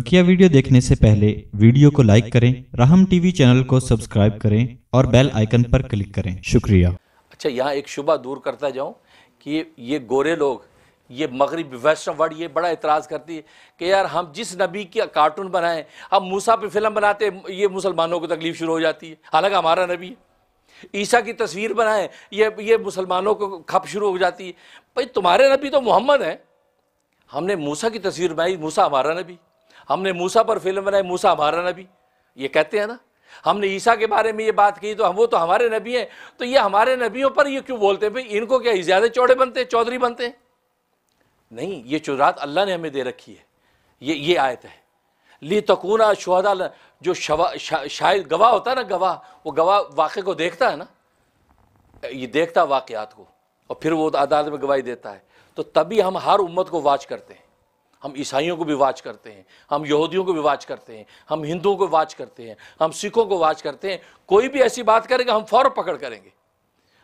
बकिया वीडियो देखने से पहले वीडियो को लाइक करें राहम टीवी चैनल को सब्सक्राइब करें और बेल आइकन पर क्लिक करें शुक्रिया अच्छा यहाँ एक शुबा दूर करता जाऊँ कि ये गोरे लोग ये मगरब वैष्णव वर्ड ये बड़ा इतराज़ करती है कि यार हम जिस नबी की कार्टून बनाएं हम मूसा पे फिल्म बनाते ये मुसलमानों को तकलीफ़ शुरू हो जाती है हालांकि हमारा नबी ईसा की तस्वीर बनाएं ये ये मुसलमानों को खप शुरू हो जाती है भाई तुम्हारे नबी तो मोहम्मद हैं हमने मूसा की तस्वीर बनाई मूसा हमारा नबी हमने मूसा पर फिल्म बनाई मूसा हमारा नबी ये कहते हैं ना हमने ईसा के बारे में ये बात की तो हम वो तो हमारे नबी हैं तो ये हमारे नबियों पर ये क्यों बोलते हैं भाई इनको क्या ज़्यादा चौड़े बनते हैं चौधरी बनते हैं नहीं ये चुरात अल्लाह ने हमें दे रखी है ये ये आयत है ली तकूना शहदा जो शवा शा, शायद गवाह होता है ना गवाह वो गवाह वाक़े को देखता है ना ये देखता वाक़ात को और फिर वो अदालत में गवाही देता है तो तभी हम हर उम्मत को वाच करते हैं हम ईसाइयों को भी वाच करते हैं हम यहूदियों को भी वाच करते हैं हम हिंदुओं को वाच करते हैं हम सिखों को वाच करते हैं कोई भी ऐसी बात करेगा हम फौरन पकड़ करेंगे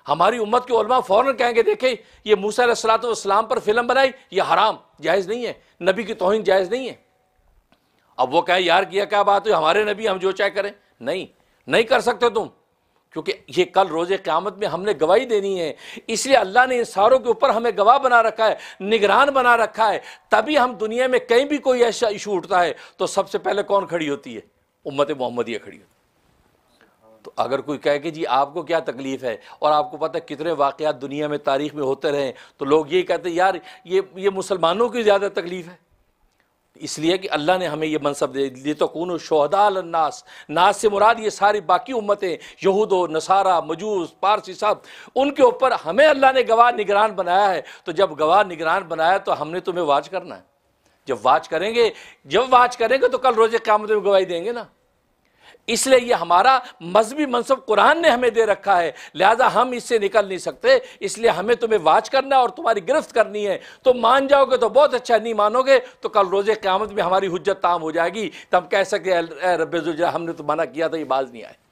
हमारी उम्मत के उलमा फ़ौरन कहेंगे देखें ये मूसा इस्लाम पर फिल्म बनाई ये हराम जायज़ नहीं है नबी की तोहिन जायज़ नहीं है अब वो कहे यार किया क्या बात हुई हमारे नबी हम जो चाहे करें नहीं नहीं कर सकते तुम क्योंकि ये कल रोज़ क़्यामत में हमने गवाही देनी है इसलिए अल्लाह ने इन सारों के ऊपर हमें गवाह बना रखा है निगरान बना रखा है तभी हम दुनिया में कहीं भी कोई ऐसा इशू उठता है तो सबसे पहले कौन खड़ी होती है उम्मत मोहम्मदिया खड़ी होती है तो अगर कोई कहे कि जी आपको क्या तकलीफ़ है और आपको पता है कितने वाक़ दुनिया में तारीख में होते रहें तो लोग यही कहते यार ये ये मुसलमानों की ज़्यादा तकलीफ़ है इसलिए कि अल्लाह ने हमें यह मनसब दे दिए तो कून शहदालनास नास से मुराद ये सारी बाकी उम्मतें यहूद नसारा मजूस पारसी सब उनके ऊपर हमें अल्लाह ने गवाह निगरान बनाया है तो जब गवाह निगरान बनाया तो हमने तुम्हें वाच करना है जब वाच करेंगे जब वाच करेंगे तो कल रोज़ क्या में गवाही देंगे ना इसलिए ये हमारा मजहबी मनसब कुरान ने हमें दे रखा है लिहाजा हम इससे निकल नहीं सकते इसलिए हमें तुम्हें वाच करना है और तुम्हारी गिरफ्त करनी है तो मान जाओगे तो बहुत अच्छा नहीं मानोगे तो कल रोजे क़्यामत में हमारी हजत ताम हो जाएगी तो हम कह सकते रबा हमने तो मना किया था ये बाज नहीं आए